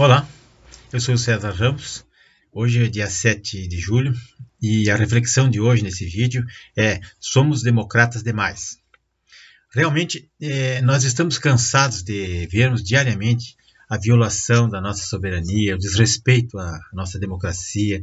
Olá, eu sou o César Ramos. Hoje é dia 7 de julho e a reflexão de hoje nesse vídeo é: somos democratas demais. Realmente, é, nós estamos cansados de vermos diariamente a violação da nossa soberania, o desrespeito à nossa democracia,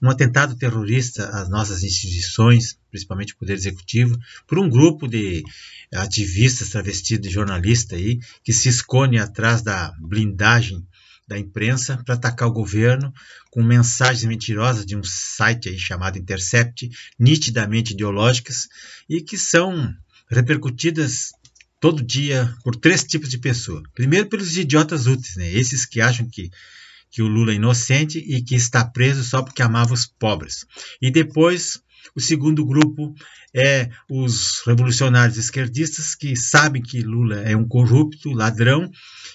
um atentado terrorista às nossas instituições, principalmente o Poder Executivo, por um grupo de ativistas travestidos de jornalista aí, que se esconde atrás da blindagem da imprensa para atacar o governo com mensagens mentirosas de um site aí chamado Intercept, nitidamente ideológicas e que são repercutidas todo dia por três tipos de pessoa. Primeiro, pelos idiotas úteis, né? esses que acham que, que o Lula é inocente e que está preso só porque amava os pobres. E depois, o segundo grupo é os revolucionários esquerdistas que sabem que Lula é um corrupto, ladrão,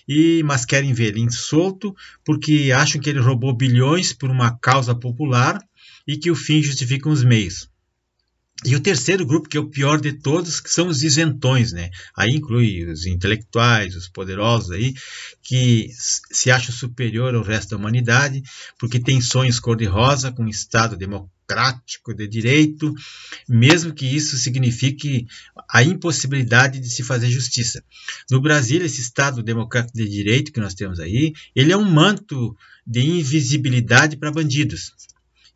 e mas querem ver ele solto porque acham que ele roubou bilhões por uma causa popular e que o fim justifica os meios. E o terceiro grupo, que é o pior de todos, que são os isentões, né? Aí inclui os intelectuais, os poderosos aí, que se acham superior ao resto da humanidade, porque tem sonhos cor-de-rosa com um Estado democrático democrático, de direito, mesmo que isso signifique a impossibilidade de se fazer justiça. No Brasil, esse Estado democrático de direito que nós temos aí, ele é um manto de invisibilidade para bandidos.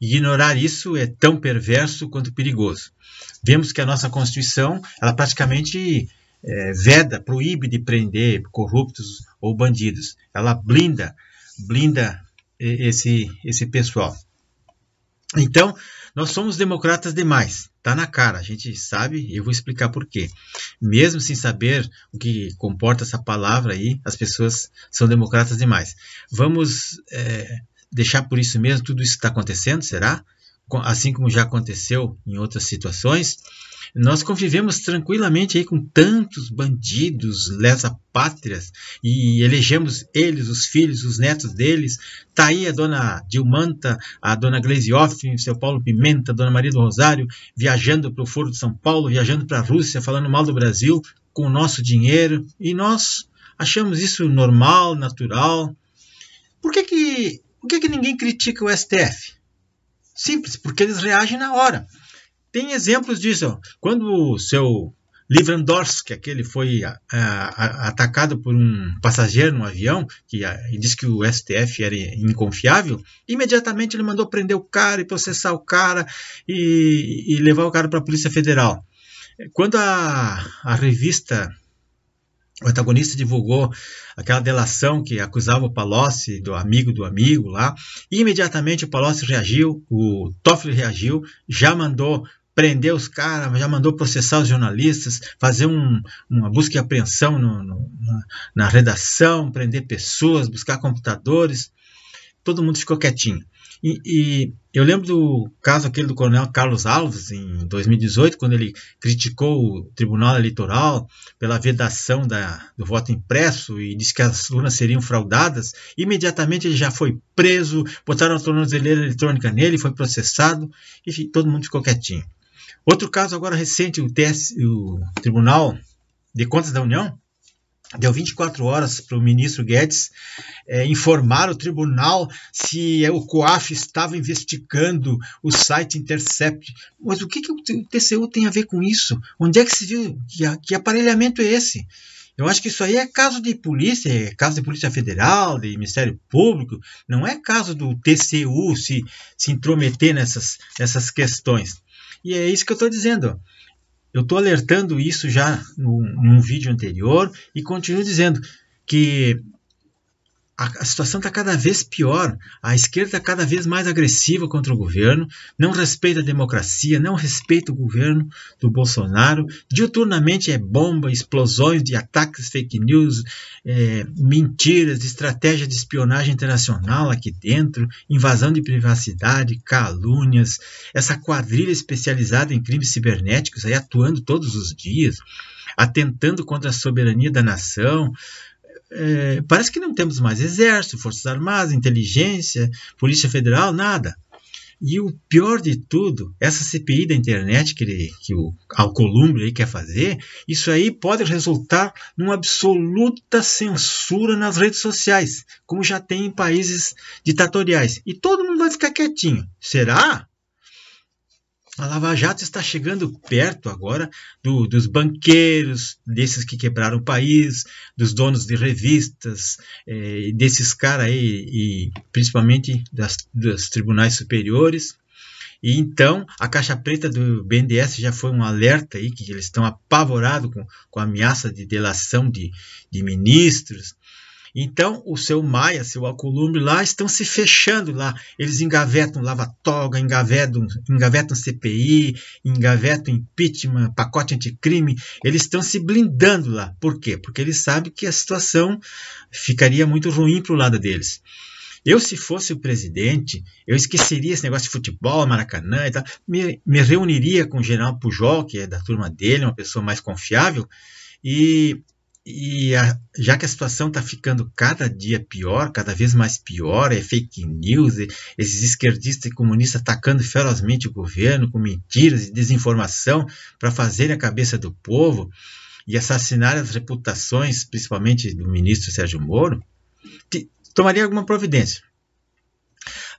Ignorar isso é tão perverso quanto perigoso. Vemos que a nossa Constituição, ela praticamente é, veda, proíbe de prender corruptos ou bandidos. Ela blinda, blinda esse, esse pessoal. Então, nós somos democratas demais, tá na cara, a gente sabe, eu vou explicar por quê. Mesmo sem saber o que comporta essa palavra aí, as pessoas são democratas demais. Vamos é, deixar por isso mesmo tudo isso que está acontecendo, será? Assim como já aconteceu em outras situações. Nós convivemos tranquilamente aí com tantos bandidos, lesa-pátrias, e elegemos eles, os filhos, os netos deles. Está aí a dona Dilmanta, a dona Gleisi o seu Paulo Pimenta, a dona Maria do Rosário, viajando para o Foro de São Paulo, viajando para a Rússia, falando mal do Brasil, com o nosso dinheiro. E nós achamos isso normal, natural. Por que que, por que, que ninguém critica o STF? Simples, porque eles reagem na hora. Tem exemplos disso. Quando o seu Livrandowski, aquele foi a, a, atacado por um passageiro no avião, que a, disse que o STF era inconfiável, imediatamente ele mandou prender o cara e processar o cara e, e levar o cara para a Polícia Federal. Quando a, a revista o antagonista divulgou aquela delação que acusava o Palocci do amigo do amigo lá. imediatamente o Palocci reagiu, o Toffoli reagiu, já mandou prender os caras, já mandou processar os jornalistas, fazer um, uma busca e apreensão no, no, na, na, redação, prender pessoas, buscar computadores. Todo mundo ficou quietinho. E, e, eu lembro do caso aquele do coronel Carlos Alves, em 2018, quando ele criticou o Tribunal Eleitoral pela vedação da, do voto impresso e disse que as urnas seriam fraudadas. Imediatamente ele já foi preso, botaram a tornozeleira eletrônica nele, foi processado, enfim, todo mundo ficou quietinho. Outro caso agora recente, o, TS, o Tribunal de Contas da União deu 24 horas para o ministro Guedes é, informar o tribunal se é, o COAF estava investigando o site Intercept. Mas o que, que o TCU tem a ver com isso? Onde é que se viu? Que, que aparelhamento é esse? Eu acho que isso aí é caso de polícia, é caso de Polícia Federal, de Ministério Público, não é caso do TCU se, se intrometer nessas, nessas questões. E é isso que eu estou dizendo. Eu estou alertando isso já num, num vídeo anterior e continuo dizendo que a, situação está cada vez pior. A esquerda tá cada vez mais agressiva contra o governo, não respeita a democracia, não respeita o governo do Bolsonaro. Diuturnamente é bomba, explosões de ataques fake news, é, mentiras, estratégia de espionagem internacional aqui dentro, invasão de privacidade, calúnias, essa quadrilha especializada em crimes cibernéticos aí atuando todos os dias atentando contra a soberania da nação, é, parece que não temos mais exército, forças armadas, inteligência, polícia federal, nada. E o pior de tudo, essa CPI da internet que, ele, que o Alcolumbre quer fazer, isso aí pode resultar numa absoluta censura nas redes sociais, como já tem em países ditatoriais. E todo mundo vai ficar quietinho. Será? A Lava Jato está chegando perto agora do, dos banqueiros, desses que quebraram o país, dos donos de revistas, é, desses caras aí, e principalmente das, dos tribunais superiores. E então a caixa preta do BNDES já foi um alerta aí que eles estão apavorados com, com a ameaça de delação de, de ministros, então, o seu Maia, seu Alcolumbre lá, estão se fechando lá. Eles engavetam lava-toga, engavetam, engavetam CPI, engavetam impeachment, pacote anticrime. Eles estão se blindando lá. Por quê? Porque eles sabem que a situação ficaria muito ruim para o lado deles. Eu, se fosse o presidente, eu esqueceria esse negócio de futebol, Maracanã e tal. Me, me reuniria com o general Pujol, que é da turma dele, uma pessoa mais confiável, e e a, já que a situação está ficando cada dia pior, cada vez mais pior, é fake news, é, esses esquerdistas e comunistas atacando ferozmente o governo com mentiras e desinformação para fazerem a cabeça do povo e assassinar as reputações, principalmente do ministro Sérgio Moro, te, tomaria alguma providência.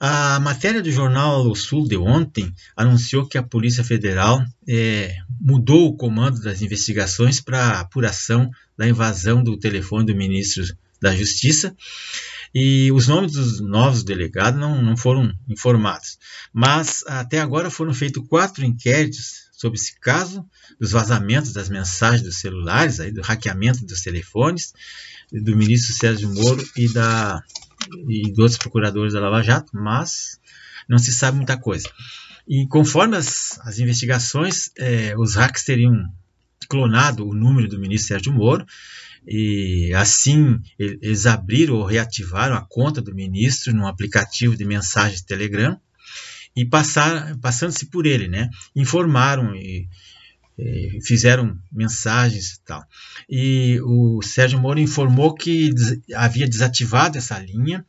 A matéria do jornal O Sul de ontem anunciou que a Polícia Federal é, mudou o comando das investigações para apuração da invasão do telefone do ministro da Justiça e os nomes dos novos delegados não, não foram informados. Mas até agora foram feitos quatro inquéritos sobre esse caso dos vazamentos das mensagens dos celulares, aí, do hackeamento dos telefones do ministro Sérgio Moro e da e de outros procuradores da Lava Jato, mas não se sabe muita coisa. E conforme as, as investigações, é, os hacks teriam clonado o número do ministro Sérgio Moro e assim eles abriram ou reativaram a conta do ministro num aplicativo de mensagens de Telegram e passar, passando-se por ele, né? Informaram e, é, fizeram mensagens e tal. E o Sérgio Moro informou que havia desativado essa linha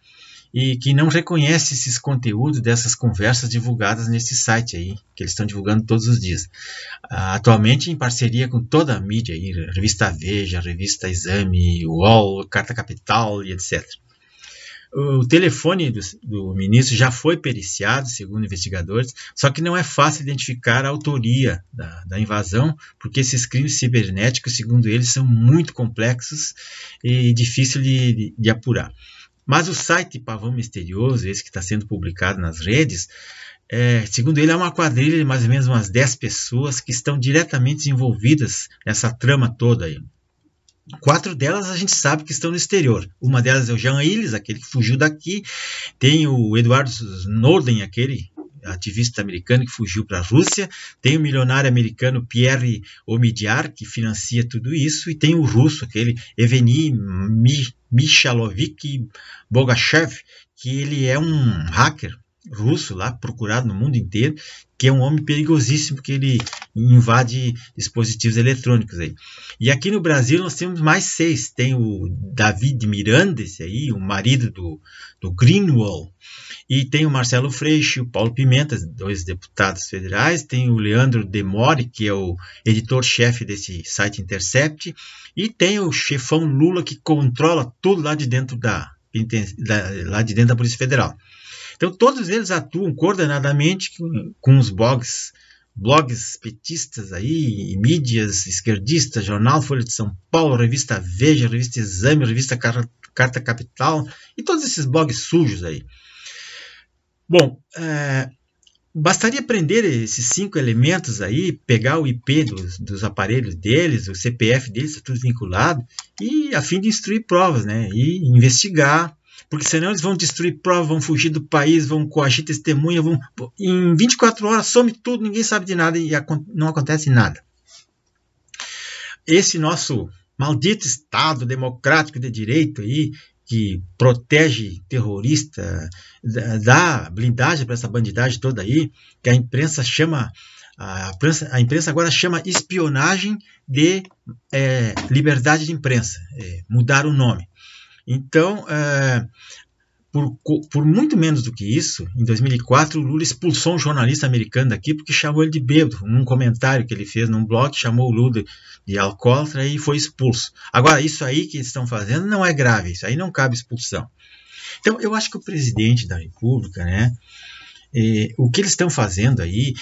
e que não reconhece esses conteúdos dessas conversas divulgadas nesse site aí, que eles estão divulgando todos os dias. Ah, atualmente em parceria com toda a mídia aí, revista Veja, revista Exame, UOL, Carta Capital e etc. O telefone do, do, ministro já foi periciado, segundo investigadores, só que não é fácil identificar a autoria da, da invasão, porque esses crimes cibernéticos, segundo eles, são muito complexos e difícil de, de, de apurar. Mas o site Pavão Misterioso, esse que está sendo publicado nas redes, é, segundo ele, é uma quadrilha de mais ou menos umas 10 pessoas que estão diretamente envolvidas nessa trama toda aí. Quatro delas a gente sabe que estão no exterior. Uma delas é o Jean Illes, aquele que fugiu daqui. Tem o Eduardo Snowden, aquele ativista americano que fugiu para a Rússia. Tem o milionário americano Pierre Omidyar, que financia tudo isso. E tem o russo, aquele Evgeny Michalovic Bogachev, que ele é um hacker russo lá, procurado no mundo inteiro, que é um homem perigosíssimo, que ele invade dispositivos eletrônicos aí. E aqui no Brasil nós temos mais seis. Tem o David Miranda, esse aí, o marido do, do Greenwald. E tem o Marcelo Freixo, o Paulo Pimenta, dois deputados federais. Tem o Leandro Demore, que é o editor-chefe desse site Intercept. E tem o chefão Lula, que controla tudo lá de dentro da, da lá de dentro da Polícia Federal. Então, todos eles atuam coordenadamente com, com os blogs, blogs petistas aí, mídias esquerdistas, Jornal Folha de São Paulo, Revista Veja, Revista Exame, Revista Car Carta Capital e todos esses blogs sujos aí. Bom, é, bastaria prender esses cinco elementos aí, pegar o IP dos, dos aparelhos deles, o CPF deles, está tudo vinculado, e a fim de instruir provas, né? E investigar porque senão eles vão destruir prova, vão fugir do país, vão coagir testemunha, vão. Em 24 horas some tudo, ninguém sabe de nada e não acontece nada. Esse nosso maldito Estado democrático de direito aí, que protege terrorista, dá blindagem para essa bandidagem toda aí, que a imprensa chama, a imprensa, a imprensa agora chama espionagem de é, liberdade de imprensa, é, mudar o nome. Então, é, por, por, muito menos do que isso, em 2004, Lula expulsou um jornalista americano daqui porque chamou ele de bêbado. Num comentário que ele fez num blog, chamou o Lula de, de alcoólatra e foi expulso. Agora, isso aí que eles estão fazendo não é grave, isso aí não cabe expulsão. Então, eu acho que o presidente da República, né, é, o que eles estão fazendo aí,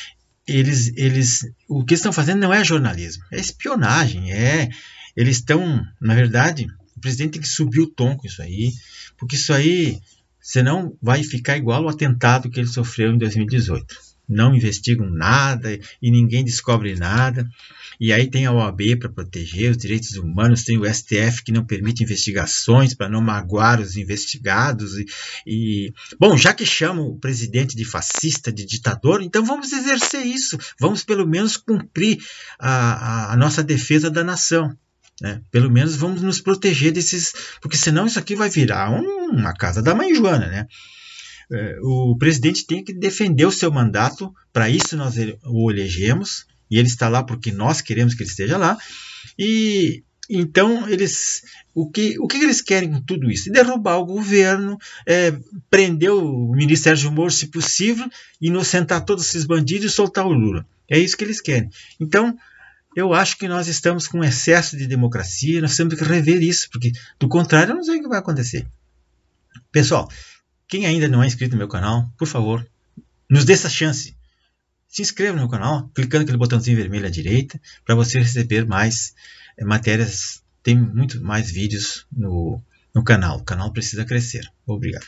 eles, eles, o que estão fazendo não é jornalismo, é espionagem, é, eles estão, na verdade, presidente tem que subir o tom com isso aí, porque isso aí senão vai ficar igual o atentado que ele sofreu em 2018. Não investigam nada e ninguém descobre nada. E aí tem a OAB para proteger os direitos humanos, tem o STF que não permite investigações para não magoar os investigados. E, e, bom, já que chamam o presidente de fascista, de ditador, então vamos exercer isso. Vamos pelo menos cumprir a, a, a nossa defesa da nação. Né? Pelo menos vamos nos proteger desses, porque senão isso aqui vai virar uma casa da mãe Joana, né? É, o presidente tem que defender o seu mandato, para isso nós o elegemos, e ele está lá porque nós queremos que ele esteja lá. E então eles o que, o que eles querem com tudo isso? Derrubar o governo, é, prender o Ministério do Humor, se possível, inocentar todos esses bandidos e soltar o Lula. É isso que eles querem. Então, eu acho que nós estamos com um excesso de democracia, nós temos que rever isso, porque do contrário eu não sei o que vai acontecer. Pessoal, quem ainda não é inscrito no meu canal, por favor, nos dê essa chance. Se inscreva no meu canal, clicando aquele botãozinho vermelho à direita, para você receber mais é, matérias, tem muito mais vídeos no, no canal. O canal precisa crescer. Obrigado.